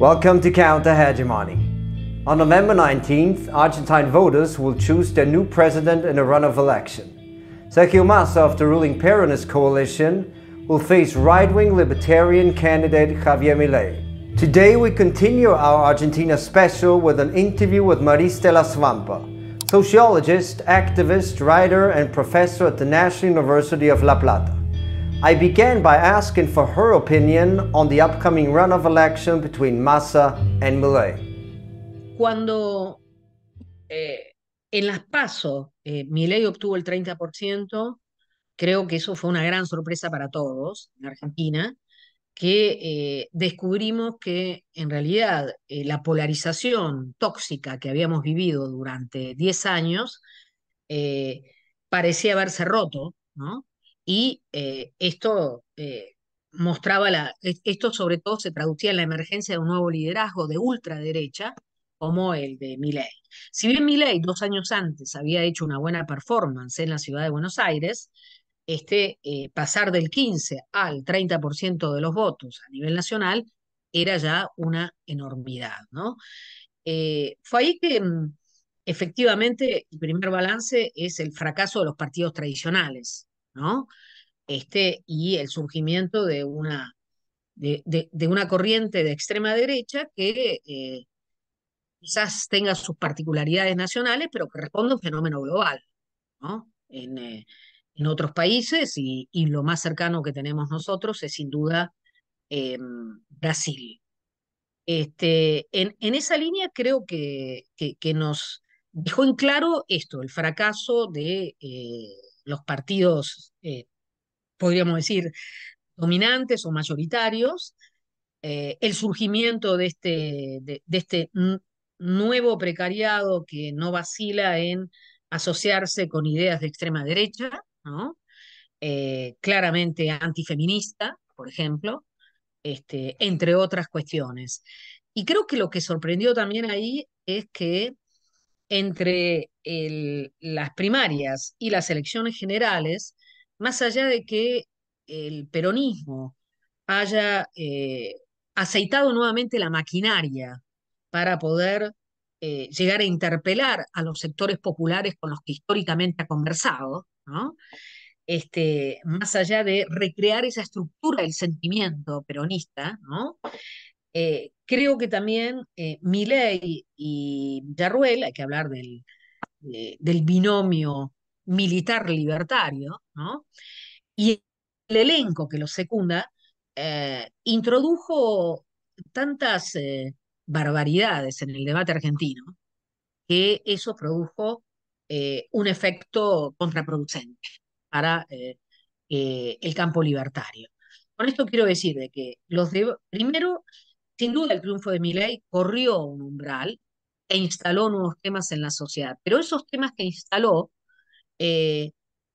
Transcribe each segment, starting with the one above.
Welcome to Counter Hegemony. On November 19th, Argentine voters will choose their new president in a runoff election. Sergio Massa of the ruling Peronist coalition will face right-wing libertarian candidate Javier Milei. Today we continue our Argentina special with an interview with Maris la Svampa, sociologist, activist, writer and professor at the National University of La Plata. I began by asking for her opinion on the upcoming run election between Massa and Millet. Cuando eh, en las PASO eh, obtuvo el 30%, creo que eso fue una gran sorpresa para todos en Argentina, que eh, descubrimos que en realidad eh, la polarización tóxica que habíamos vivido durante 10 años parecía haberse roto, ¿no? Y eh, esto eh, mostraba, la, e, esto sobre todo se traducía en la emergencia de un nuevo liderazgo de ultraderecha como el de Milei. Si bien Milei dos años antes había hecho una buena performance en la ciudad de Buenos Aires, este eh, pasar del 15 al 30% de los votos a nivel nacional era ya una enormidad, ¿no? fue ahí que mm, efectivamente el primer balance es el fracaso de los partidos tradicionales. ¿no? Este, y el surgimiento de una, de, una corriente de extrema derecha que eh, quizás tenga sus particularidades nacionales, pero que responde a un fenómeno global, ¿no? En, eh, otros países y, lo más cercano que tenemos nosotros es sin duda eh, Brasil. Este, en, en, esa línea creo que, que, nos dejó en claro esto, el fracaso de, los partidos, eh, podríamos decir, dominantes o mayoritarios, eh, el surgimiento de este, de, este nuevo precariado que no vacila en asociarse con ideas de extrema derecha, ¿no? Eh, claramente antifeminista, por ejemplo, este, entre otras cuestiones. Y creo que lo que sorprendió también ahí es que entre las primarias y las elecciones generales, más allá de que el peronismo haya eh, aceitado nuevamente la maquinaria para poder eh, llegar a interpelar a los sectores populares con los que históricamente ha conversado, este, más allá de recrear esa estructura del sentimiento peronista, ¿no? Eh, creo que también eh, Milei y Daruel, hay que hablar del, del binomio militar-libertario, ¿no? y el elenco que los secunda, eh, introdujo tantas eh, barbaridades en el debate argentino que eso produjo un efecto contraproducente para el campo libertario. Con esto quiero decir de que los de, primero sin duda el triunfo de Miley corrió un umbral e instaló nuevos temas en la sociedad, pero esos temas que instaló, eh,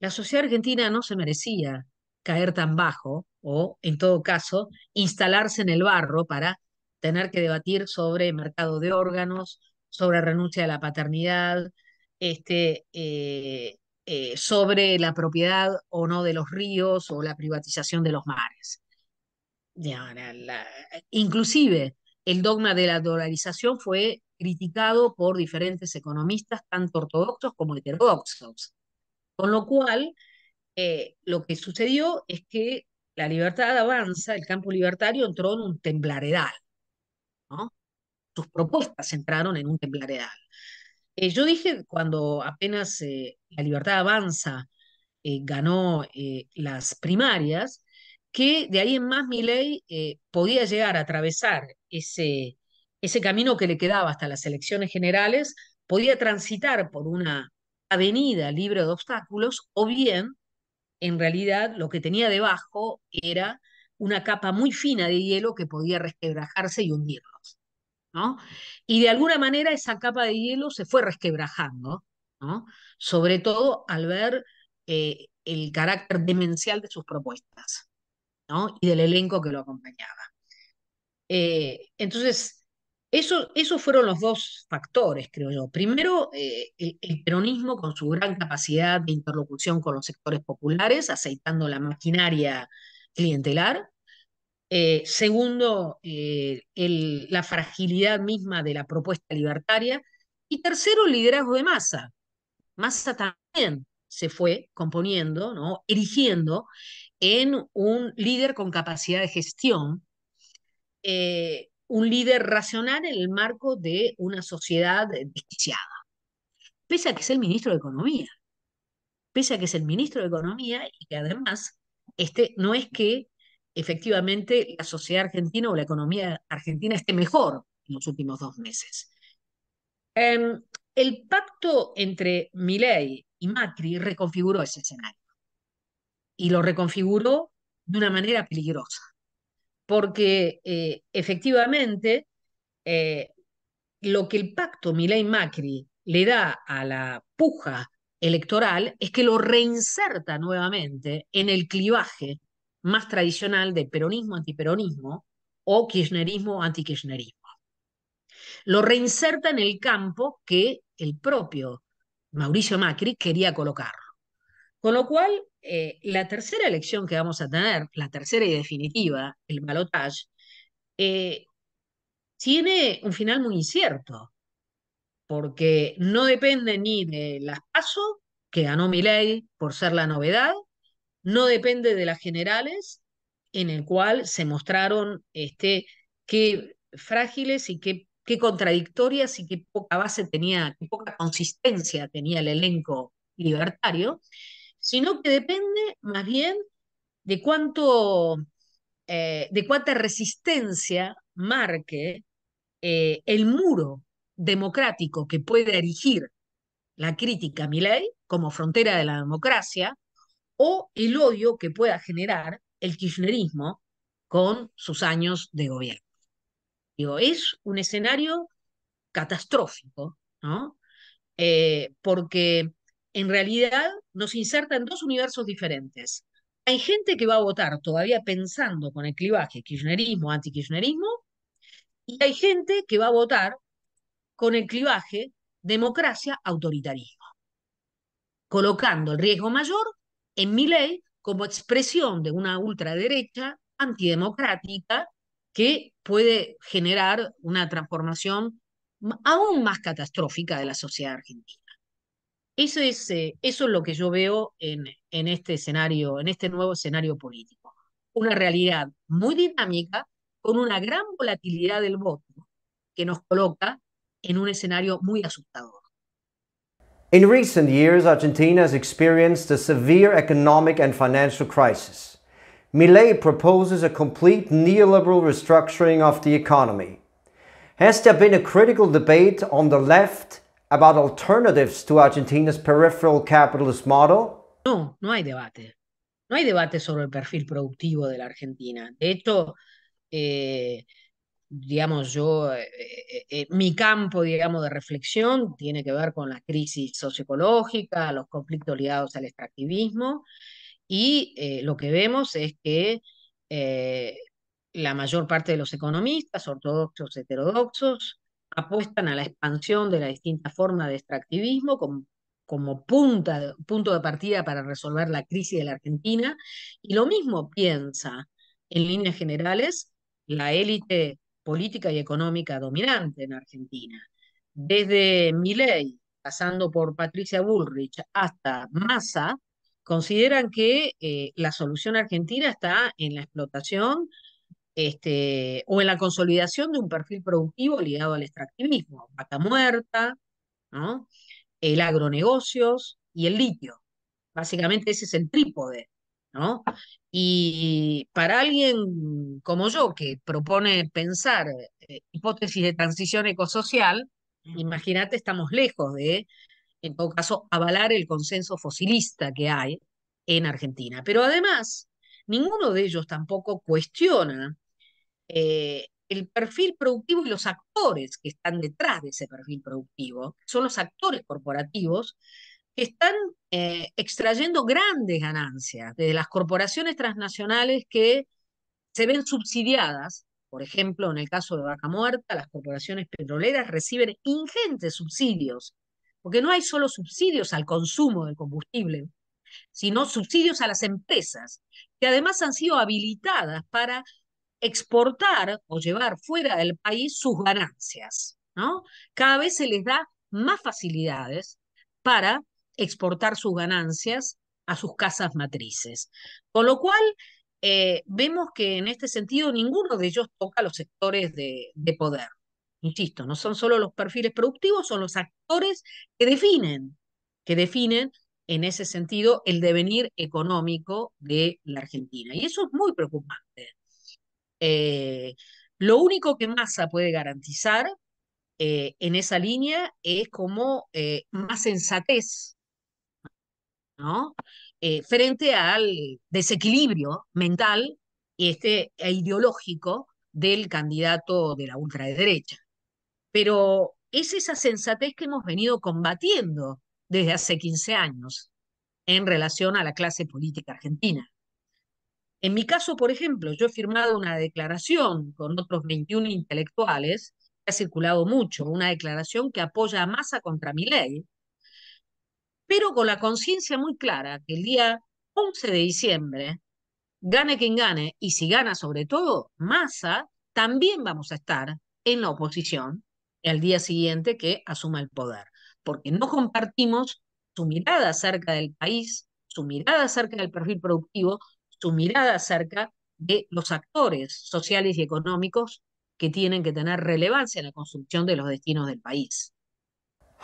la sociedad argentina no se merecía caer tan bajo o, en todo caso, instalarse en el barro para tener que debatir sobre mercado de órganos, sobre renuncia a la paternidad, este, eh, eh, sobre la propiedad o no de los ríos o la privatización de los mares inclusive el dogma de la dolarización fue criticado por diferentes economistas, tanto ortodoxos como heterodoxos. Con lo cual, eh, lo que sucedió es que la libertad avanza, el campo libertario entró en un temblaredal. ¿no? Sus propuestas entraron en un temblaredal. Eh, yo dije cuando apenas eh, la libertad avanza eh, ganó las primarias, que de ahí en más mi eh, podía llegar a atravesar ese, ese camino que le quedaba hasta las elecciones generales, podía transitar por una avenida libre de obstáculos o bien, en realidad, lo que tenía debajo era una capa muy fina de hielo que podía resquebrajarse y hundirlos. ¿no? Y de alguna manera esa capa de hielo se fue resquebrajando, ¿no? sobre todo al ver eh, el carácter demencial de sus propuestas y del elenco que lo acompañaba. Eh, entonces, eso, esos fueron los dos factores, creo yo. Primero, eh, el, peronismo con su gran capacidad de interlocución con los sectores populares, aceitando la maquinaria clientelar. Eh, segundo, la fragilidad misma de la propuesta libertaria. Y tercero, el liderazgo de masa. masa también se fue componiendo, ¿no? erigiendo, en un líder con capacidad de gestión, eh, un líder racional en el marco de una sociedad desquiciada. Pese a que es el ministro de Economía, pese a que es el ministro de Economía y que además este, no es que efectivamente la sociedad argentina o la economía argentina esté mejor en los últimos dos meses. Em, el pacto entre Milei y Macri reconfiguró ese escenario y lo reconfiguró de una manera peligrosa, porque eh, efectivamente eh, lo que el pacto Milei-Macri le da a la puja electoral es que lo reinserta nuevamente en el clivaje más tradicional de peronismo-antiperonismo o kirchnerismo kirchnerismo. Lo reinserta en el campo que el propio Mauricio Macri quería colocar. Con lo cual, eh, la tercera elección que vamos a tener, la tercera y definitiva, el balotage, eh, tiene un final muy incierto, porque no depende ni de las PASO, que ganó Milei por ser la novedad, no depende de las generales, en el cual se mostraron este, qué frágiles y qué, qué contradictorias y qué poca base tenía, qué poca consistencia tenía el elenco libertario, sino que depende más bien de cuánto, eh, de cuánta resistencia marque eh, el muro democrático que puede erigir la crítica a mi como frontera de la democracia o el odio que pueda generar el kirchnerismo con sus años de gobierno. Digo, es un escenario catastrófico, ¿no? Eh, porque en realidad nos inserta en dos universos diferentes. Hay gente que va a votar todavía pensando con el clivaje kirchnerismo, kirchnerismo y hay gente que va a votar con el clivaje democracia-autoritarismo, colocando el riesgo mayor en mi ley como expresión de una ultraderecha antidemocrática que puede generar una transformación aún más catastrófica de la sociedad argentina. Eso es, eh, eso es lo que yo veo en, en este escenario, en este nuevo escenario político. Una realidad muy dinámica, con una gran volatilidad del voto, que nos coloca en un escenario muy asustador. In recent years, Argentina has experienced a severe economic and financial crisis. Millet proposes a complete neoliberal restructuring of the economy. Has there been a critical debate on the left about alternatives to Argentina's peripheral capitalist model? No, no hay debate. No hay debate sobre el perfil productivo de la Argentina. De hecho, eh, digamos, yo, eh, eh, mi campo, digamos, de reflexión tiene que ver con la crisis socioecológica, los conflictos ligados al extractivismo, y lo que vemos es que la mayor parte de los economistas, ortodoxos, heterodoxos, apuestan a la expansión de la distinta forma de extractivismo como, punto de partida para resolver la crisis de la Argentina. Y lo mismo piensa, en líneas generales, la élite política y económica dominante en Argentina. Desde Milei, pasando por Patricia Bullrich, hasta Massa, consideran que eh, la solución argentina está en la explotación este, o en la consolidación de un perfil productivo ligado al extractivismo, vaca muerta, el agronegocios y el litio. Básicamente ese es el trípode. ¿no? Y para alguien como yo que propone pensar eh, hipótesis de transición ecosocial, imagínate, estamos lejos de, en todo caso, avalar el consenso fosilista que hay en Argentina. Pero además, ninguno de ellos tampoco cuestiona eh, el perfil productivo y los actores que están detrás de ese perfil productivo, son los actores corporativos que están eh, extrayendo grandes ganancias de las corporaciones transnacionales que se ven subsidiadas, por ejemplo, en el caso de Vaca Muerta, las corporaciones petroleras reciben ingentes subsidios, porque no hay solo subsidios al consumo del combustible, sino subsidios a las empresas, que además han sido habilitadas para exportar o llevar fuera del país sus ganancias, ¿no? Cada vez se les da más facilidades para exportar sus ganancias a sus casas matrices. Con lo cual, eh, vemos que en este sentido ninguno de ellos toca los sectores de, de poder. Insisto, no son solo los perfiles productivos, son los actores que definen, que definen en ese sentido el devenir económico de la Argentina. Y eso es muy preocupante. Eh, lo único que Massa puede garantizar eh, en esa línea es como eh, más sensatez, ¿no? frente al desequilibrio mental este, e ideológico del candidato de la ultraderecha. Pero es esa sensatez que hemos venido combatiendo desde hace 15 años en relación a la clase política argentina. En mi caso, por ejemplo, yo he firmado una declaración con otros 21 intelectuales, que ha circulado mucho, una declaración que apoya a Massa contra mi ley, pero con la conciencia muy clara que el día 11 de diciembre, gane quien gane, y si gana sobre todo Massa, también vamos a estar en la oposición al día siguiente que asuma el poder, porque no compartimos su mirada acerca del país, su mirada acerca del perfil productivo, su mirada acerca de los actores sociales y económicos que tienen que tener relevancia en la construcción de los destinos del país.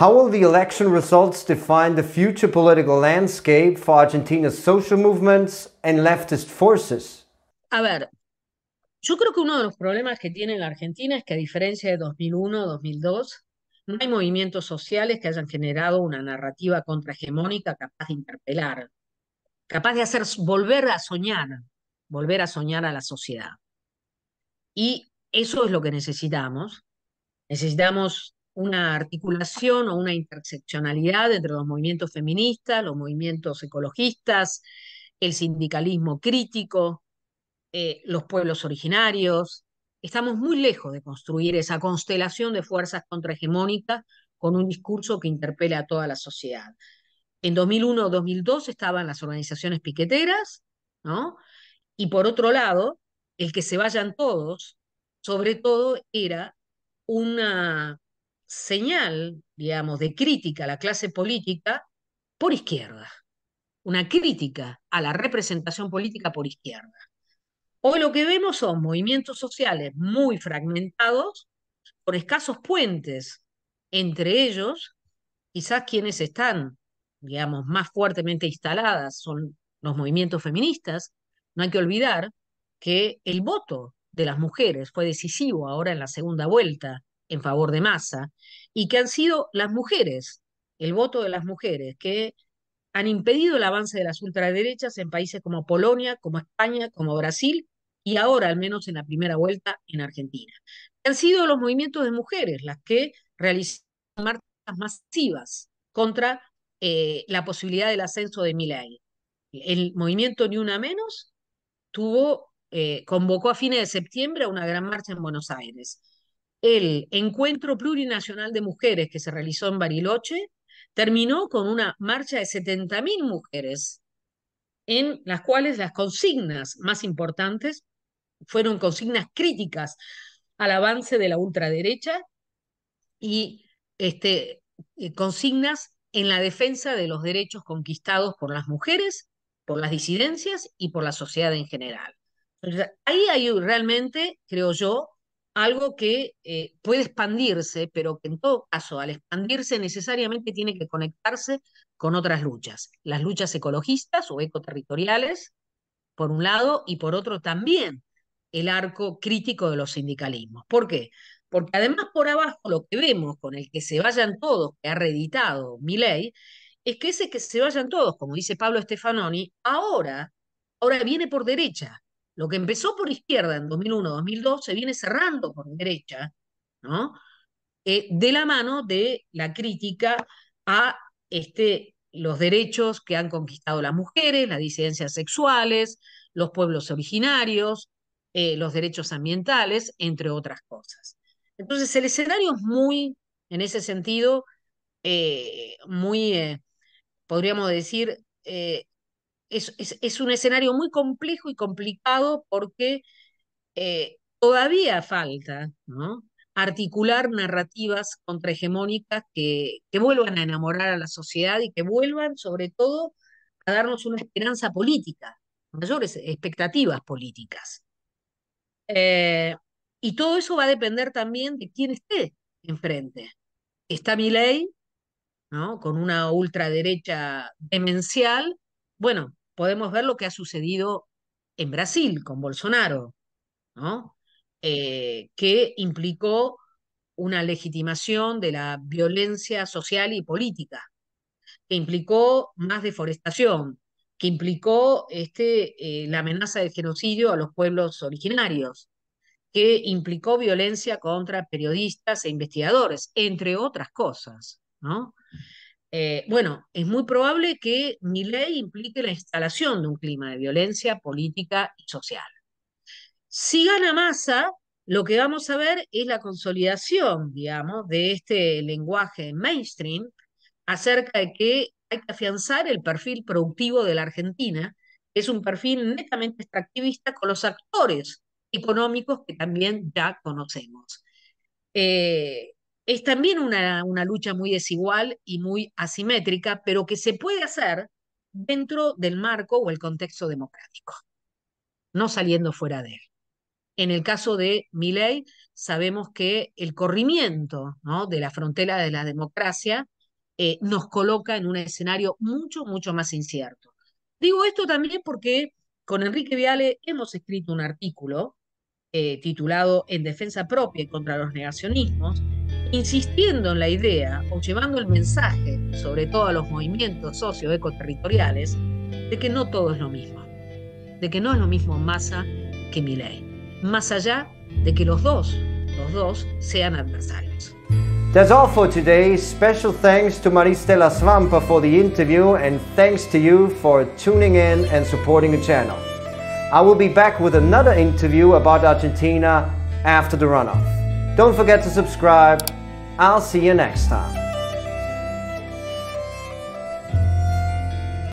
How will the election results define the future political landscape for Argentina's social movements and leftist forces? A ver, yo creo que uno de los problemas que tiene la Argentina es que a diferencia de 2001-2002, no hay movimientos sociales que hayan generado una narrativa contrahegemónica capaz de interpelar capaz de hacer volver a soñar, volver a soñar a la sociedad. Y eso es lo que necesitamos. Necesitamos una articulación o una interseccionalidad entre los movimientos feministas, los movimientos ecologistas, el sindicalismo crítico, eh, los pueblos originarios. Estamos muy lejos de construir esa constelación de fuerzas contrahegemónicas con un discurso que interpela a toda la sociedad. En 2001-2002 estaban las organizaciones piqueteras, ¿no? Y por otro lado, el que se vayan todos, sobre todo era una señal, digamos, de crítica a la clase política por izquierda, una crítica a la representación política por izquierda. Hoy lo que vemos son movimientos sociales muy fragmentados, con escasos puentes entre ellos, quizás quienes están digamos, más fuertemente instaladas son los movimientos feministas, no hay que olvidar que el voto de las mujeres fue decisivo ahora en la segunda vuelta en favor de masa y que han sido las mujeres, el voto de las mujeres, que han impedido el avance de las ultraderechas en países como Polonia, como España, como Brasil y ahora, al menos en la primera vuelta, en Argentina. Han sido los movimientos de mujeres las que realizaron marchas masivas contra eh, la posibilidad del ascenso de Milay. El movimiento Ni Una Menos tuvo, eh, convocó a fines de septiembre a una gran marcha en Buenos Aires. El encuentro plurinacional de mujeres que se realizó en Bariloche terminó con una marcha de 70.000 mujeres, en las cuales las consignas más importantes fueron consignas críticas al avance de la ultraderecha y este, eh, consignas en la defensa de los derechos conquistados por las mujeres, por las disidencias y por la sociedad en general. ahí hay realmente, creo yo, algo que eh, puede expandirse, pero que en todo caso, al expandirse necesariamente tiene que conectarse con otras luchas, las luchas ecologistas o ecoterritoriales, por un lado, y por otro también el arco crítico de los sindicalismos. ¿Por qué? Porque además por abajo lo que vemos con el que se vayan todos, que ha reeditado mi ley, es que ese que se vayan todos, como dice Pablo Stefanoni, ahora, ahora viene por derecha. Lo que empezó por izquierda en 2001-2002 se viene cerrando por derecha, ¿no? Eh, de la mano de la crítica a este, los derechos que han conquistado las mujeres, las disidencias sexuales, los pueblos originarios, eh, los derechos ambientales, entre otras cosas. Entonces el escenario es muy, en ese sentido, eh, muy, eh, podríamos decir, eh, es, un escenario muy complejo y complicado porque todavía falta ¿no? articular narrativas contrahegemónicas que, que vuelvan a enamorar a la sociedad y que vuelvan sobre todo a darnos una esperanza política, mayores expectativas políticas. Eh, y todo eso va a depender también de quién esté enfrente. Está ley ¿no? Con una ultraderecha demencial. Bueno, podemos ver lo que ha sucedido en Brasil con Bolsonaro, ¿no? Eh, que implicó una legitimación de la violencia social y política, que implicó más deforestación, que implicó este, eh, la amenaza de genocidio a los pueblos originarios, que implicó violencia contra periodistas e investigadores, entre otras cosas. ¿no? Eh, bueno, es muy probable que mi ley implique la instalación de un clima de violencia política y social. Si gana masa, lo que vamos a ver es la consolidación, digamos, de este lenguaje mainstream acerca de que hay que afianzar el perfil productivo de la Argentina, que es un perfil netamente extractivista con los actores económicos que también ya conocemos. Eh, es también una, una lucha muy desigual y muy asimétrica, pero que se puede hacer dentro del marco o el contexto democrático, no saliendo fuera de él. En el caso de Milley, sabemos que el corrimiento ¿no? de la frontera de la democracia eh, nos coloca en un escenario mucho, mucho más incierto. Digo esto también porque con Enrique Viale hemos escrito un artículo eh, titulado En defensa propia y contra los negacionismos, insistiendo en la idea o llevando el mensaje, sobre todo a los movimientos socioecoterritoriales, de que no todo es lo mismo, de que no es lo mismo masa que Miley, más allá de que los dos, los dos sean adversarios. That's all for today. Special thanks to Maristela Svampa for the interview and thanks to you for tuning in and supporting the channel. I will be back with another interview about Argentina after the runoff. Don't forget to subscribe. I'll see you next time.